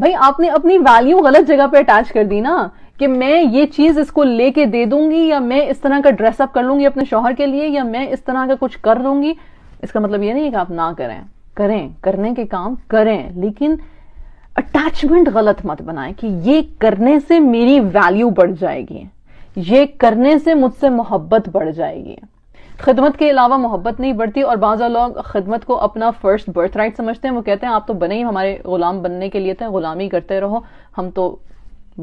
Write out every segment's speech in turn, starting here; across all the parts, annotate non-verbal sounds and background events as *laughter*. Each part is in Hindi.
भाई आपने अपनी वैल्यू गलत जगह पे अटैच कर दी ना कि मैं ये चीज इसको लेके दे दूंगी या मैं इस तरह का ड्रेसअप कर लूंगी अपने शोहर के लिए या मैं इस तरह का कुछ कर दूंगी इसका मतलब ये नहीं कि आप ना करें करें करने के काम करें लेकिन अटैचमेंट गलत मत बनाएं कि ये करने से मेरी वैल्यू बढ़ जाएगी ये करने से मुझसे मोहब्बत बढ़ जाएगी खिदमत के अलावा मोहब्बत नहीं बढ़ती और बाज़ा लोग खिदमत को अपना फर्स्ट बर्थ राइट समझते हैं वो कहते हैं आप तो बने ही हमारे गुलाम बनने के लिए थे गुलामी करते रहो हम तो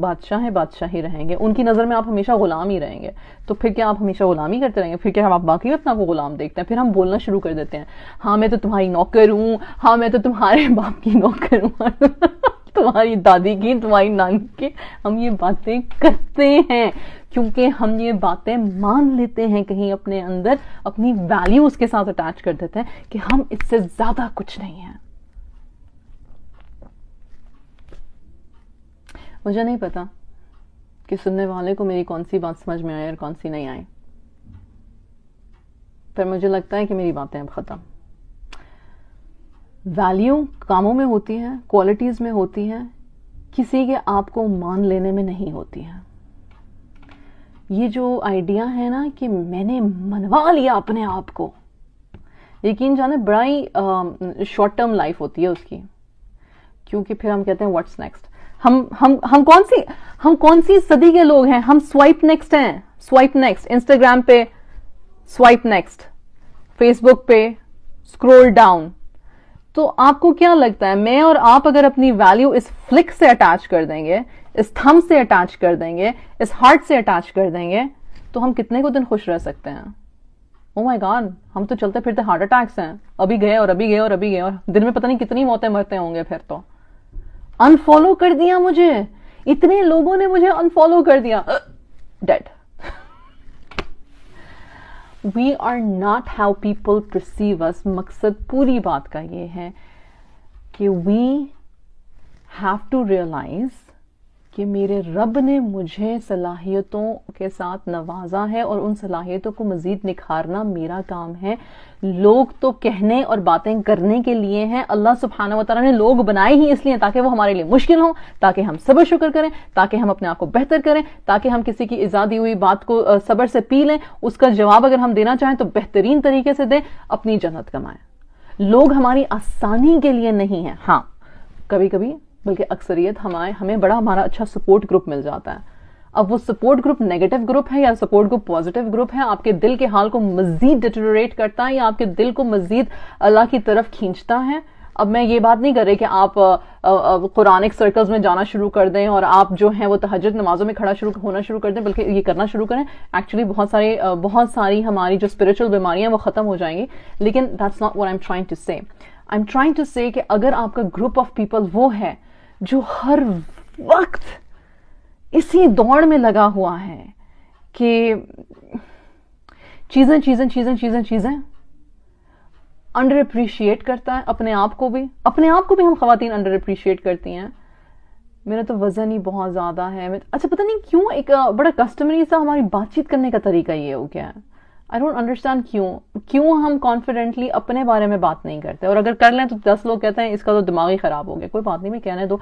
बादशाह हैं बादशाह ही रहेंगे उनकी नज़र में आप हमेशा गुलाम ही रहेंगे तो फिर क्या आप हमेशा गुलामी करते रहेंगे फिर क्या हम आप बाकी अपना को गुलाम देखते हैं फिर हम बोलना शुरू कर देते हैं हाँ मैं तो तुम्हारी नौकर हूँ हाँ मैं तो तुम्हारे *laughs* बाप की नौकर हूँ तुम्हारी दादी की तुम्हारी नानी की हम ये बातें करते हैं क्योंकि हम ये बातें मान लेते हैं कहीं अपने अंदर अपनी वैल्यू के साथ अटैच कर देते हैं कि हम इससे ज्यादा कुछ नहीं है मुझे नहीं पता कि सुनने वाले को मेरी कौन सी बात समझ में आई और कौन सी नहीं आई पर मुझे लगता है कि मेरी बातें अब खत्म वैल्यू कामों में होती है क्वालिटीज में होती है किसी के आपको मान लेने में नहीं होती है ये जो आइडिया है ना कि मैंने मनवा लिया अपने आप को यकीन जाने बड़ा ही शॉर्ट टर्म लाइफ होती है उसकी क्योंकि फिर हम कहते हैं व्हाट्स नेक्स्ट हम हम हम कौन सी हम कौन सी सदी के लोग हैं हम स्वाइप नेक्स्ट हैं स्वाइप नेक्स्ट इंस्टाग्राम पे स्वाइप नेक्स्ट फेसबुक पे स्क्रोल डाउन तो आपको क्या लगता है मैं और आप अगर अपनी वैल्यू इस फ्लिक से अटैच कर देंगे इस थम से अटैच कर देंगे इस हार्ट से अटैच कर देंगे तो हम कितने को दिन खुश रह सकते हैं ओ माय गॉड हम तो चलते फिरते हार्ट अटैक्स हैं अभी गए और अभी गए और अभी गए और दिन में पता नहीं कितनी मौतें मरते होंगे फिर तो अनफॉलो कर दिया मुझे इतने लोगों ने मुझे अनफॉलो कर दिया dead we are not how people perceive us मकसद पूरी बात का ये है कि वी हैव टू रियलाइज कि मेरे रब ने मुझे सलाहियतों के साथ नवाजा है और उन सलाहियतों को मजीद निखारना मेरा काम है लोग तो कहने और बातें करने के लिए हैं अल्लाह सुबहाना वाली ने लोग बनाए ही इसलिए ताकि वो हमारे लिए मुश्किल हो ताकि हम सब्र शुक्र करें ताकि हम अपने आप को बेहतर करें ताकि हम किसी की इजादी हुई बात को सब्र से पी लें उसका जवाब अगर हम देना चाहें तो बेहतरीन तरीके से दें अपनी जन्नत कमाएं लोग हमारी आसानी के लिए नहीं है हाँ कभी कभी बल्कि अक्सरियत हमारे हमें बड़ा हमारा अच्छा सपोर्ट ग्रुप मिल जाता है अब वो सपोर्ट ग्रुप नेगेटिव ग्रुप है या सपोर्ट ग्रुप पॉजिटिव ग्रुप है आपके दिल के हाल को मजीद डिटोरेट करता है या आपके दिल को मजीद अल्लाह की तरफ खींचता है अब मैं ये बात नहीं कर रही कि आप कुरानिक सर्कल्स में जाना शुरू कर दें और आप जो हैं वो तहजद नमाजों में खड़ा शुरू होना शुरू कर दें बल्कि ये करना शुरू करें एक्चुअली बहुत सारे बहुत सारी हमारी जो स्पिरिचुअल बीमारियां वो खत्म हो जाएंगी लेकिन that's not what I am trying to say I am trying to से अगर आपका ग्रुप ऑफ पीपल वो है जो हर वक्त इसी दौड़ में लगा हुआ है कि चीज़ें चीज़ें चीज़ें चीज़ें चीज़ें अंडर अप्रिशिएट करता है अपने आप को भी अपने आप को भी हम खातन अंडर अप्रिशिएट करती हैं मेरा तो वज़न ही बहुत ज़्यादा है अच्छा पता नहीं क्यों एक बड़ा कस्टमरी सा हमारी बातचीत करने का तरीका ये हो गया है आई डोंट अंडरस्टैंड क्यों क्यों हम कॉन्फिडेंटली अपने बारे में बात नहीं करते और अगर कर लें तो दस लोग कहते हैं इसका तो दिमाग ही खराब हो गया कोई बात नहीं मैं कहने दो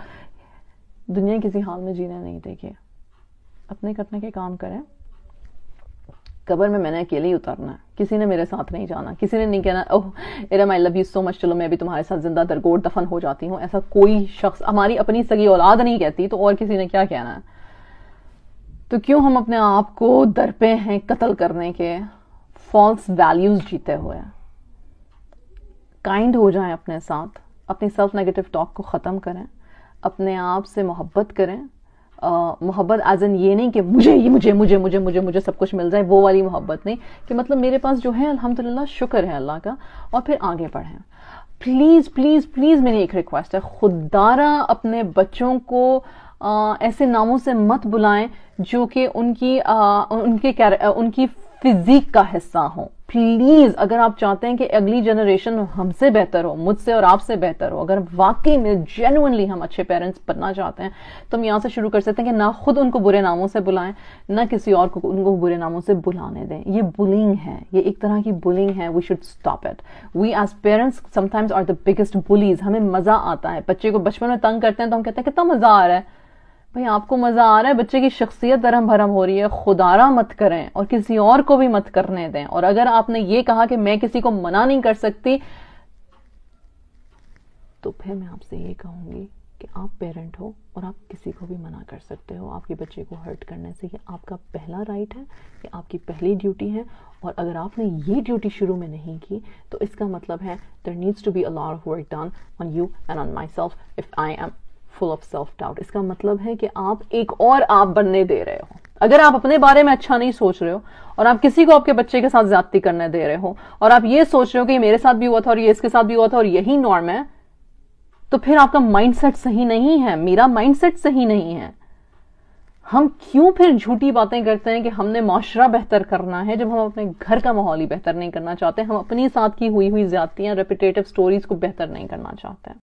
दुनिया किसी हाल में जीने नहीं देखिए अपने करने के काम करें कबर में मैंने अकेले ही उतरना है किसी ने मेरे साथ नहीं जाना किसी ने नहीं कहना oh Iram I love you so much चलो मैं अभी तुम्हारे साथ जिंदा दरगोर दफन हो जाती हूँ ऐसा कोई शख्स हमारी अपनी सगी औलाद नहीं कहती तो और किसी ने क्या कहना है तो क्यों हम अपने आप को दरपे हैं कत्ल करने के फॉल्स वैल्यूज जीते हुए काइंड हो जाएं अपने साथ अपनी सेल्फ नेगेटिव टॉक को ख़त्म करें अपने आप से मोहब्बत करें मोहब्बत एज एन ये नहीं कि मुझे ये मुझे मुझे मुझे मुझे मुझे सब कुछ मिल जाए वो वाली मोहब्बत नहीं कि मतलब मेरे पास जो है अल्हम्दुलिल्लाह शुक्र है अल्लाह का और फिर आगे बढ़ें प्लीज़ प्लीज़ प्लीज़ मेरी एक रिक्वेस्ट है खुदारा अपने बच्चों को आ, ऐसे नामों से मत बुलाएं जो कि उनकी आ, उनके उनकी फिजिक का हिस्सा हो प्लीज अगर आप चाहते हैं कि अगली जनरेशन हमसे बेहतर हो मुझसे और आपसे बेहतर हो अगर वाकई में जेनुअनली हम अच्छे पेरेंट्स बनना चाहते हैं तो हम यहाँ से शुरू कर सकते हैं कि ना खुद उनको बुरे नामों से बुलाएं ना किसी और को उनको बुरे नामों से बुलाने दें ये बुलिंग है ये एक तरह की बुलिंग है we should stop it we as parents sometimes are the biggest bullies हमें मजा आता है बच्चे को बचपन में तंग करते हैं तो हम कहते हैं कितना मजा आ रहा है भाई आपको मजा आ रहा है बच्चे की शख्सियत धर्म भरम हो रही है खुदारा मत करें और किसी और को भी मत करने दें और अगर आपने ये कहा कि मैं किसी को मना नहीं कर सकती तो फिर मैं आपसे ये कहूंगी कि आप पेरेंट हो और आप किसी को भी मना कर सकते हो आपके बच्चे को हर्ट करने से ये आपका पहला राइट है ये आपकी पहली ड्यूटी है और अगर आपने ये ड्यूटी शुरू में नहीं की तो इसका मतलब है there needs to be a lot of work done on you and on myself if I am full of self doubt इसका मतलब है कि आप एक और आप बनने दे रहे हो अगर आप अपने बारे में अच्छा नहीं सोच रहे हो और आप किसी को आपके बच्चे के साथ ज्यादती करने दे रहे हो और आप ये सोच रहे हो कि मेरे साथ भी हुआ था और ये इसके साथ भी हुआ था और यही नॉर्म है तो फिर आपका माइंडसेट सही नहीं है मेरा माइंडसेट सही नहीं है हम क्यों फिर झूठी बातें करते हैं कि हमने माशरा बेहतर करना है जब हम अपने घर का माहौल ही बेहतर नहीं करना चाहते हम अपने साथ की हुई हुई ज्यादतियां रेपिटेटिव स्टोरीज को बेहतर नहीं करना चाहते